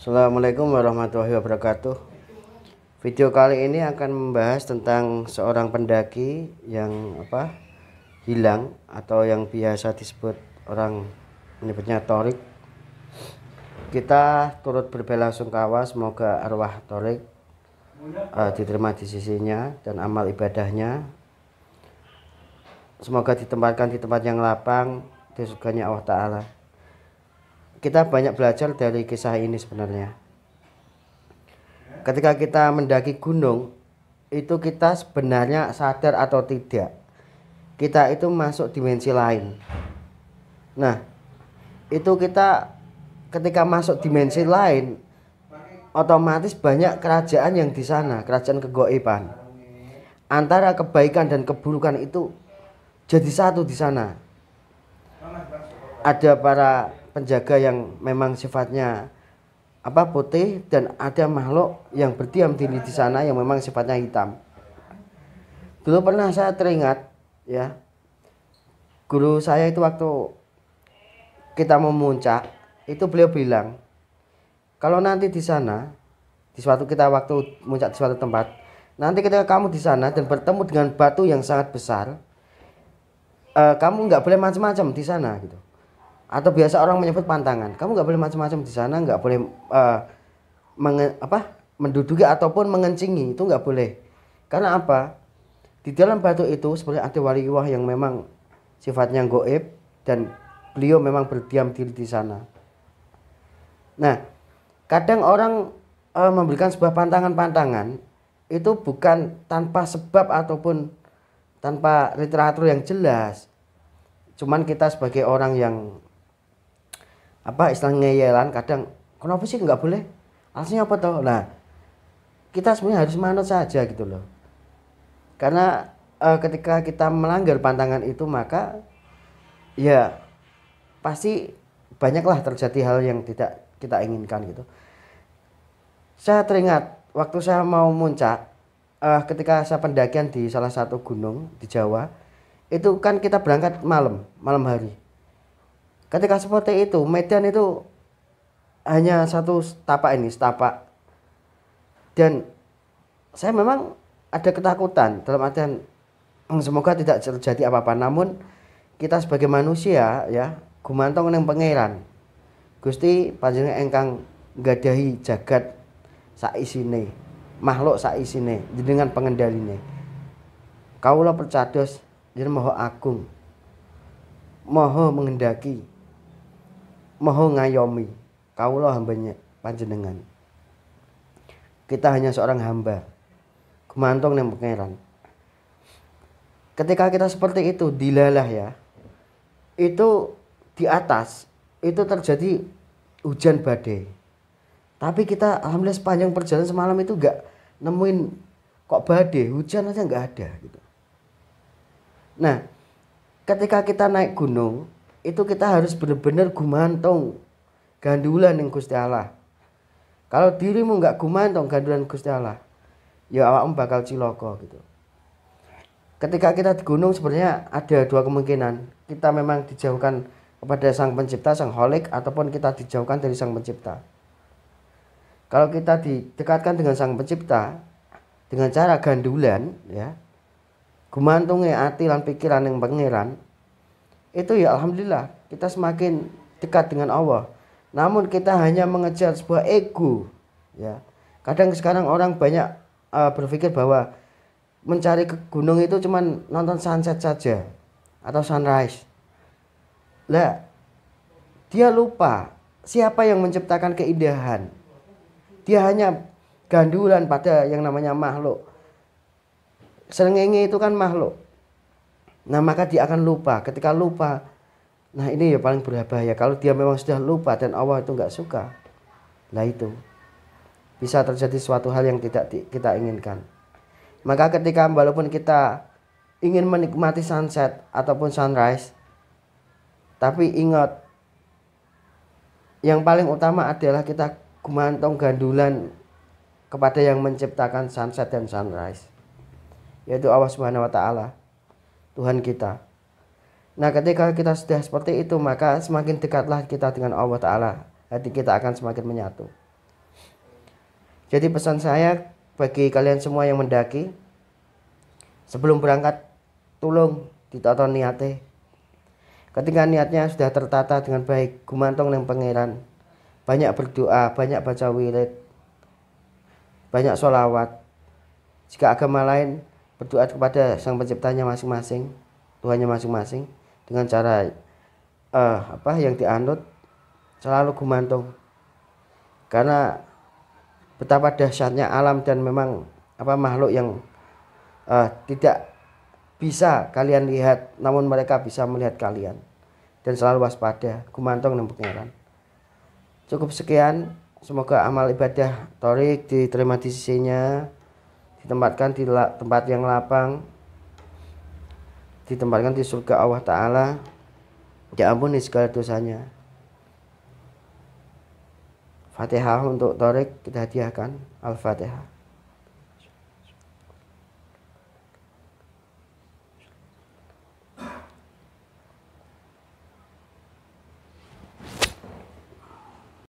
Assalamualaikum warahmatullahi wabarakatuh Video kali ini akan membahas tentang seorang pendaki yang apa hilang atau yang biasa disebut orang menyebutnya torik kita turut berbelasungkawa semoga arwah torik uh, diterima di sisinya dan amal ibadahnya semoga ditempatkan di tempat yang lapang di surganya Allah Ta'ala kita banyak belajar dari kisah ini sebenarnya ketika kita mendaki gunung itu kita sebenarnya sadar atau tidak kita itu masuk dimensi lain nah itu kita ketika masuk dimensi lain otomatis banyak kerajaan yang di sana kerajaan kegoiban antara kebaikan dan keburukan itu jadi satu di sana ada para penjaga yang memang sifatnya apa putih dan ada makhluk yang berdiam diri di sana yang memang sifatnya hitam. Dulu pernah saya teringat ya. Guru saya itu waktu kita memuncak itu beliau bilang kalau nanti di sana di suatu kita waktu muncak di suatu tempat nanti ketika kamu di sana dan bertemu dengan batu yang sangat besar uh, kamu nggak boleh macam-macam di sana gitu atau biasa orang menyebut pantangan. Kamu nggak boleh macam-macam di sana, nggak boleh uh, menge, apa menduduki ataupun mengencingi itu nggak boleh. Karena apa? Di dalam batu itu sebenarnya ada wali wah yang memang sifatnya goib dan beliau memang berdiam diri di sana. Nah, kadang orang uh, memberikan sebuah pantangan-pantangan itu bukan tanpa sebab ataupun tanpa literatur yang jelas. Cuman kita sebagai orang yang apa istilah ngeyelan kadang kenapa sih nggak boleh alasnya apa tau nah kita sebenarnya harus manut saja gitu loh karena e, ketika kita melanggar pantangan itu maka ya pasti banyaklah terjadi hal yang tidak kita inginkan gitu saya teringat waktu saya mau muncak uh, ketika saya pendakian di salah satu gunung di Jawa itu kan kita berangkat malam malam hari ketika seperti itu Median itu hanya satu tapak ini setapak dan saya memang ada ketakutan dalam artian hmm, semoga tidak terjadi apa-apa namun kita sebagai manusia ya gumantong neng pangeran Gusti panjenengan engkang gadahi jagat saisine makhluk saisine jenengan pengendaline kaulah percados jeneng maha agung maha mengendaki Mau ngayomi kaulah hambanya panjenengan kita hanya seorang hamba kemantung dan pangeran ketika kita seperti itu dilalah ya itu di atas itu terjadi hujan badai tapi kita alhamdulillah sepanjang perjalanan semalam itu gak nemuin kok badai hujan aja nggak ada gitu nah ketika kita naik gunung itu kita harus benar-benar gumantung gandulan yang Gusti Allah kalau dirimu nggak gumantung gandulan Gusti Allah ya awakmu bakal ciloko gitu ketika kita di gunung sebenarnya ada dua kemungkinan kita memang dijauhkan kepada sang pencipta sang holik ataupun kita dijauhkan dari sang pencipta kalau kita didekatkan dengan sang pencipta dengan cara gandulan ya gumantungnya hati dan pikiran yang pangeran itu ya alhamdulillah kita semakin dekat dengan Allah. Namun kita hanya mengejar sebuah ego, ya. Kadang sekarang orang banyak uh, berpikir bahwa mencari ke gunung itu cuman nonton sunset saja atau sunrise. Lah, dia lupa siapa yang menciptakan keindahan. Dia hanya gandulan pada yang namanya makhluk. Serengenge itu kan makhluk Nah, maka dia akan lupa. Ketika lupa, nah ini ya paling berbahaya. Kalau dia memang sudah lupa dan Allah itu nggak suka, lah itu bisa terjadi suatu hal yang tidak kita inginkan. Maka ketika walaupun kita ingin menikmati sunset ataupun sunrise, tapi ingat yang paling utama adalah kita gumantong gandulan kepada yang menciptakan sunset dan sunrise yaitu Allah Subhanahu wa taala. Tuhan kita. Nah, ketika kita sudah seperti itu, maka semakin dekatlah kita dengan Allah Ta'ala. Hati kita akan semakin menyatu. Jadi pesan saya bagi kalian semua yang mendaki, sebelum berangkat, tolong ditonton niatnya. Ketika niatnya sudah tertata dengan baik, gumantong dan pangeran. Banyak berdoa, banyak baca wirid, banyak sholawat. Jika agama lain berdoa kepada sang penciptanya masing-masing Tuhannya masing-masing dengan cara uh, apa yang dianut selalu gumantung karena betapa dahsyatnya alam dan memang apa makhluk yang uh, tidak bisa kalian lihat namun mereka bisa melihat kalian dan selalu waspada gumantung dan pengeran cukup sekian semoga amal ibadah torik diterima di sisinya ditempatkan di tempat yang lapang ditempatkan di surga Allah Ta'ala ya diampuni segala dosanya Fatihah untuk Torek kita hadiahkan Al-Fatihah